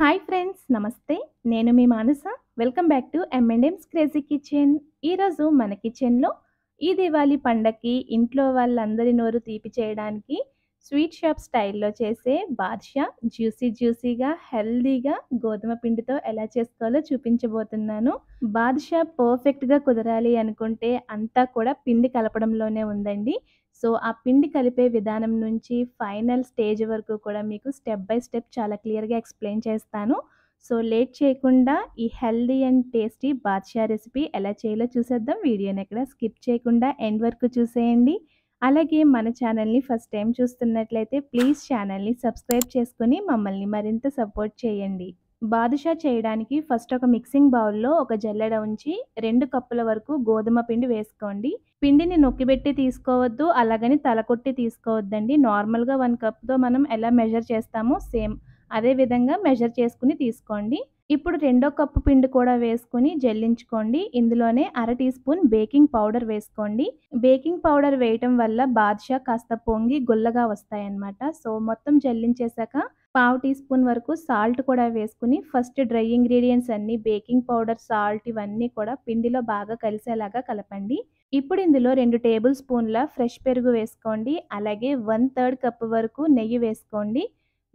hi friends నమస్తే నేను మీ మానస వెల్కమ్ బ్యాక్ టు ఎంఎండ్ఎమ్స్ క్రేజీ కిచెన్ ఈరోజు మన కిచెన్లో ఈ దివాళీ పండక్కి ఇంట్లో వాళ్ళందరి నోరు తీపి చేయడానికి స్వీట్ షాప్ స్టైల్లో చేసే బాద్షా జ్యూసీ జ్యూసీగా హెల్దీగా గోధుమ పిండితో ఎలా చేసుకోవాలో చూపించబోతున్నాను బాద్షా పర్ఫెక్ట్గా కుదరాలి అనుకుంటే అంతా కూడా పిండి కలపడంలోనే ఉందండి సో ఆ పిండి కలిపే విధానం నుంచి ఫైనల్ స్టేజ్ వరకు కూడా మీకు స్టెప్ బై స్టెప్ చాలా క్లియర్గా ఎక్స్ప్లెయిన్ చేస్తాను సో లేట్ చేయకుండా ఈ healthy and tasty badusha recipe ఎలా చేయాలో చూసేద్దాం వీడియోని ఎక్కడ స్కిప్ చేయకుండా ఎండ్ వరకు చూసేయండి అలాగే మన ఛానల్ని ఫస్ట్ టైం చూస్తున్నట్లయితే ప్లీజ్ ఛానల్ని సబ్స్క్రైబ్ చేసుకుని మమ్మల్ని మరింత సపోర్ట్ చేయండి బాదుషా చేయడానికి ఫస్ట్ ఒక మిక్సింగ్ బౌల్లో ఒక జల్లెడ ఉంచి రెండు కప్పుల వరకు గోధుమ పిండి వేసుకోండి పిండిని నొక్కిబెట్టి తీసుకోవద్దు అలాగని తలకొట్టి తీసుకోవద్దండి నార్మల్గా వన్ కప్తో మనం ఎలా మెజర్ చేస్తామో సేమ్ అదే విధంగా మెజర్ చేసుకుని తీసుకోండి ఇప్పుడు రెండో కప్పు పిండి కూడా వేసుకుని జల్లించుకోండి ఇందులోనే అర టీ స్పూన్ బేకింగ్ పౌడర్ వేసుకోండి బేకింగ్ పౌడర్ వేయటం వల్ల బాద్షా కాస్త పొంగి గుల్లగా వస్తాయన్నమాట సో మొత్తం జల్లించేశాక పావు టీ స్పూన్ వరకు సాల్ట్ కూడా వేసుకుని ఫస్ట్ డ్రై ఇంగ్రీడియంట్స్ అన్నీ బేకింగ్ పౌడర్ సాల్ట్ ఇవన్నీ కూడా పిండిలో బాగా కలిసేలాగా కలపండి ఇప్పుడు ఇందులో రెండు టేబుల్ స్పూన్ల ఫ్రెష్ పెరుగు వేసుకోండి అలాగే వన్ థర్డ్ కప్ వరకు నెయ్యి వేసుకోండి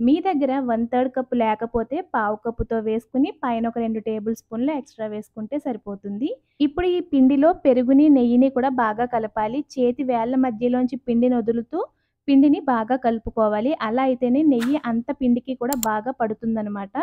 మీ దగ్గర వన్ థర్డ్ కప్పు లేకపోతే పావు కప్పుతో వేసుకుని పైన ఒక రెండు టేబుల్ స్పూన్లు ఎక్స్ట్రా వేసుకుంటే సరిపోతుంది ఇప్పుడు ఈ పిండిలో పెరుగుని నెయ్యిని కూడా బాగా కలపాలి చేతి వేళ్ళ మధ్యలోంచి పిండిని వదులుతూ పిండిని బాగా కలుపుకోవాలి అలా అయితేనే నెయ్యి అంత పిండికి కూడా బాగా పడుతుందనమాట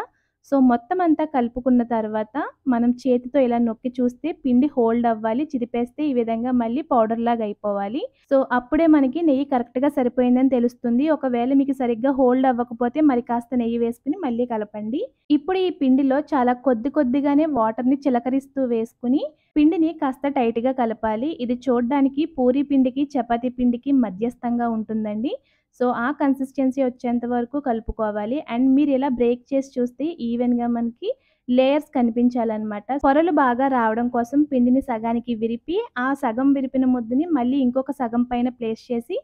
సో మొత్తం అంతా కలుపుకున్న తర్వాత మనం చేతితో ఇలా నొక్కి చూస్తే పిండి హోల్డ్ అవ్వాలి చిరిపేస్తే ఈ విధంగా మళ్ళీ పౌడర్ లాగా అయిపోవాలి సో అప్పుడే మనకి నెయ్యి కరెక్ట్గా సరిపోయిందని తెలుస్తుంది ఒకవేళ మీకు సరిగ్గా హోల్డ్ అవ్వకపోతే మరి కాస్త నెయ్యి వేసుకుని మళ్ళీ కలపండి ఇప్పుడు ఈ పిండిలో చాలా కొద్ది కొద్దిగానే వాటర్ని చిలకరిస్తూ వేసుకుని పిండిని కాస్త టైట్గా కలపాలి ఇది చూడడానికి పూరి పిండికి చపాతీ పిండికి మధ్యస్థంగా ఉంటుందండి సో ఆ కన్సిస్టెన్సీ వచ్చేంత వరకు కలుపుకోవాలి అండ్ మీరు ఇలా బ్రేక్ చేసి చూస్తే ఈవెన్గా మనకి లేయర్స్ కనిపించాలన్నమాట పొరలు బాగా రావడం కోసం పిండిని సగానికి విరిపి ఆ సగం విరిపిన ముద్దని మళ్ళీ ఇంకొక సగం పైన ప్లేస్ చేసి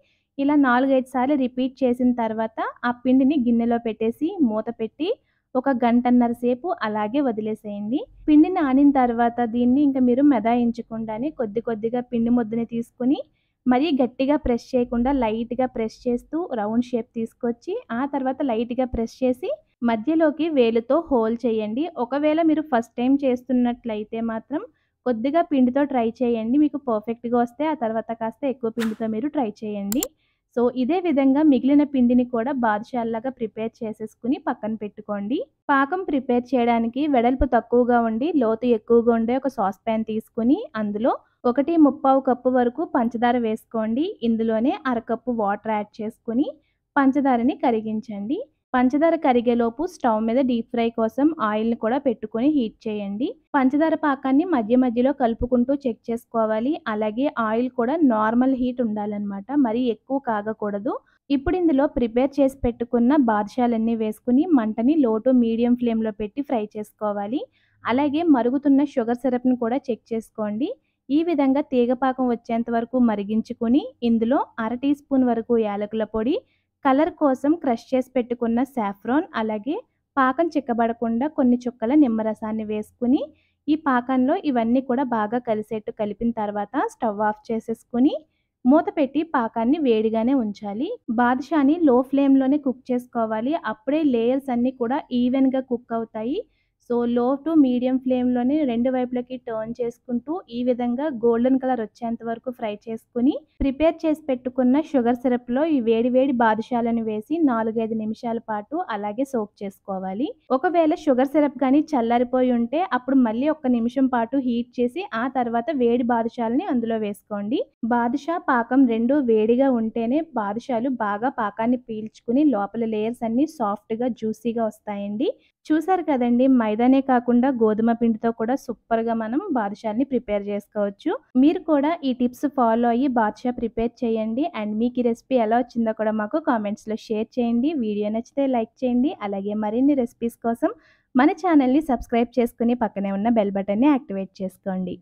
ఇలా నాలుగైదు సార్లు రిపీట్ చేసిన తర్వాత ఆ పిండిని గిన్నెలో పెట్టేసి మూత పెట్టి ఒక గంటన్నర సేపు అలాగే వదిలేసేయండి పిండిని నానిన తర్వాత దీన్ని ఇంకా మీరు మెదాయించకుండానే కొద్ది కొద్దిగా పిండి ముద్దని తీసుకుని మరీ గట్టిగా ప్రెస్ చేయకుండా లైట్గా ప్రెస్ చేస్తూ రౌండ్ షేప్ తీసుకొచ్చి ఆ తర్వాత లైట్గా ప్రెస్ చేసి మధ్యలోకి వేలుతో హోల్ చేయండి ఒకవేళ మీరు ఫస్ట్ టైం చేస్తున్నట్లయితే మాత్రం కొద్దిగా పిండితో ట్రై చేయండి మీకు పర్ఫెక్ట్గా వస్తే ఆ తర్వాత కాస్త ఎక్కువ పిండితో మీరు ట్రై చేయండి సో ఇదే విధంగా మిగిలిన పిండిని కూడా బాదుషాల్లాగా ప్రిపేర్ చేసేసుకుని పక్కన పెట్టుకోండి పాకం ప్రిపేర్ చేయడానికి వెడల్పు తక్కువగా ఉండి లోతు ఎక్కువగా ఉండే ఒక సాస్ ప్యాన్ తీసుకుని అందులో ఒకటి ముప్పావు కప్పు వరకు పంచదార వేసుకోండి ఇందులోనే అరకప్పు వాటర్ యాడ్ చేసుకుని పంచదారని కరిగించండి పంచదార కరిగేలోపు స్టవ్ మీద డీప్ ఫ్రై కోసం ఆయిల్ని కూడా పెట్టుకొని హీట్ చేయండి పంచదార పాకాన్ని మధ్య మధ్యలో కలుపుకుంటూ చెక్ చేసుకోవాలి అలాగే ఆయిల్ కూడా నార్మల్ హీట్ ఉండాలన్నమాట మరీ ఎక్కువ కాగకూడదు ఇప్పుడు ఇందులో ప్రిపేర్ చేసి పెట్టుకున్న బాదుషాలన్నీ వేసుకుని మంటని లో టు మీడియం ఫ్లేమ్లో పెట్టి ఫ్రై చేసుకోవాలి అలాగే మరుగుతున్న షుగర్ సిరప్ని కూడా చెక్ చేసుకోండి ఈ విధంగా తీగపాకం వచ్చేంత వరకు మరిగించుకుని ఇందులో అర టీ స్పూన్ వరకు యాలకుల పొడి కలర్ కోసం క్రష్ చేసి పెట్టుకున్న సాఫ్రాన్ అలాగే పాకం చిక్కబడకుండా కొన్ని చుక్కల నిమ్మరసాన్ని వేసుకుని ఈ పాకంలో ఇవన్నీ కూడా బాగా కలిసేట్టు కలిపిన తర్వాత స్టవ్ ఆఫ్ చేసేసుకుని మూత పెట్టి పాకాన్ని వేడిగానే ఉంచాలి బాదుషాని లో ఫ్లేమ్లోనే కుక్ చేసుకోవాలి అప్పుడే లేయర్స్ అన్నీ కూడా ఈవెన్గా కుక్ అవుతాయి సో లో టు మీడియం ఫ్లేమ్లోనే రెండు వైపులకి టర్న్ చేసుకుంటూ ఈ విధంగా గోల్డెన్ కలర్ వచ్చేంత వరకు ఫ్రై చేసుకుని ప్రిపేర్ చేసి పెట్టుకున్న షుగర్ సిరప్లో ఈ వేడి వేడి బాదుషాలను వేసి నాలుగైదు నిమిషాల పాటు అలాగే సోక్ చేసుకోవాలి ఒకవేళ షుగర్ సిరప్ కానీ చల్లారిపోయి ఉంటే అప్పుడు మళ్ళీ ఒక్క నిమిషం పాటు హీట్ చేసి ఆ తర్వాత వేడి బాదుషాలని అందులో వేసుకోండి బాదుషా పాకం రెండు వేడిగా ఉంటేనే బాదుషాలు బాగా పాకాన్ని పీల్చుకుని లోపల లేయర్స్ అన్ని సాఫ్ట్గా జ్యూసీగా వస్తాయండి చూసారు కదండి మైదానే కాకుండా గోధుమ పిండితో కూడా సూపర్గా మనం బాదుషాల్ని ప్రిపేర్ చేసుకోవచ్చు మీరు కూడా ఈ టిప్స్ ఫాలో అయ్యి బాదుషా ప్రిపేర్ చేయండి అండ్ మీకు ఈ రెసిపీ ఎలా వచ్చిందో కూడా మాకు కామెంట్స్లో షేర్ చేయండి వీడియో నచ్చితే లైక్ చేయండి అలాగే మరిన్ని రెసిపీస్ కోసం మన ఛానల్ని సబ్స్క్రైబ్ చేసుకుని పక్కనే ఉన్న బెల్ బటన్ని యాక్టివేట్ చేసుకోండి